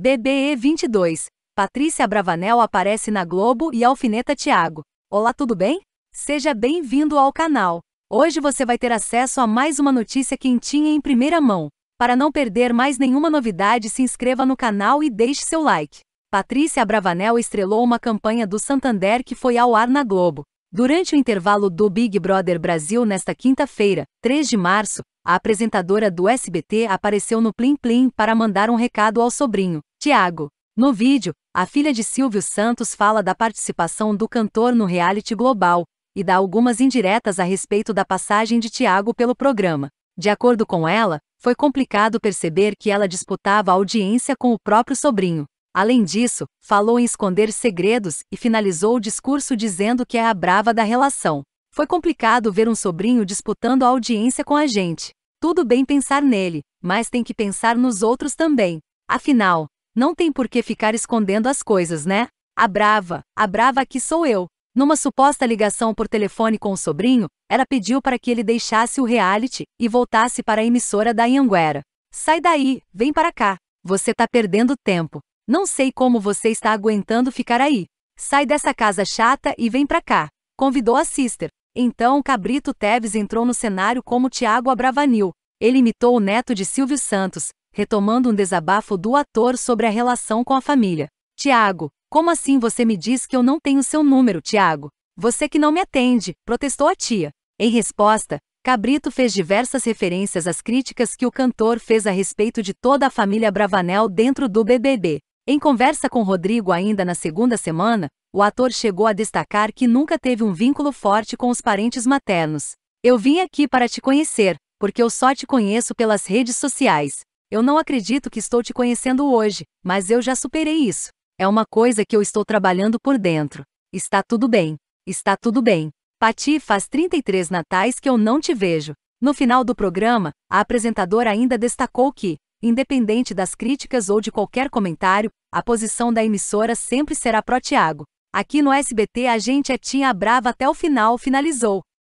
BBE 22. Patrícia Bravanel aparece na Globo e alfineta Tiago. Olá, tudo bem? Seja bem-vindo ao canal. Hoje você vai ter acesso a mais uma notícia quentinha em primeira mão. Para não perder mais nenhuma novidade, se inscreva no canal e deixe seu like. Patrícia Bravanel estrelou uma campanha do Santander que foi ao ar na Globo. Durante o intervalo do Big Brother Brasil nesta quinta-feira, 3 de março, a apresentadora do SBT apareceu no Plim Plim para mandar um recado ao sobrinho, Tiago. No vídeo, a filha de Silvio Santos fala da participação do cantor no reality global e dá algumas indiretas a respeito da passagem de Tiago pelo programa. De acordo com ela, foi complicado perceber que ela disputava audiência com o próprio sobrinho. Além disso, falou em esconder segredos e finalizou o discurso dizendo que é a brava da relação. Foi complicado ver um sobrinho disputando a audiência com a gente. Tudo bem pensar nele, mas tem que pensar nos outros também. Afinal, não tem por que ficar escondendo as coisas, né? A brava, a brava aqui sou eu. Numa suposta ligação por telefone com o sobrinho, ela pediu para que ele deixasse o reality e voltasse para a emissora da Yanguera. Sai daí, vem para cá. Você tá perdendo tempo. Não sei como você está aguentando ficar aí. Sai dessa casa chata e vem pra cá. Convidou a sister. Então Cabrito Teves entrou no cenário como Tiago Abravanil. Ele imitou o neto de Silvio Santos, retomando um desabafo do ator sobre a relação com a família. Tiago, como assim você me diz que eu não tenho seu número, Tiago? Você que não me atende, protestou a tia. Em resposta, Cabrito fez diversas referências às críticas que o cantor fez a respeito de toda a família Bravanel dentro do BBB. Em conversa com Rodrigo ainda na segunda semana, o ator chegou a destacar que nunca teve um vínculo forte com os parentes maternos. Eu vim aqui para te conhecer, porque eu só te conheço pelas redes sociais. Eu não acredito que estou te conhecendo hoje, mas eu já superei isso. É uma coisa que eu estou trabalhando por dentro. Está tudo bem. Está tudo bem. Pati faz 33 natais que eu não te vejo. No final do programa, a apresentadora ainda destacou que Independente das críticas ou de qualquer comentário, a posição da emissora sempre será pró-Tiago. Aqui no SBT a gente é Tinha Brava até o final, finalizou.